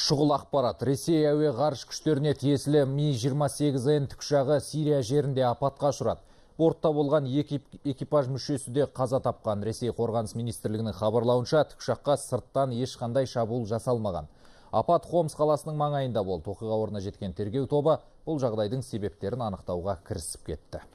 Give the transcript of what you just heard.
Шұғыл ақпарат Ресей әуе ғарыш күштеріне тиесілі Ми-28Н тікұшағы Сирия жерінде апатқа ұшырады. Бортта болған екі экипаж мүшесі де қаза тапқан. Ресей қорғаныс министрлігінің хабарлауынша тікұшаққа сырттан ешқандай шабуыл жасалмаған. Апат Хомс қаласының маңайында бол, тоқыға орнына жеткен тергеу тобы бұл жағдайдың себептерін анықтауға кірісіп кетті.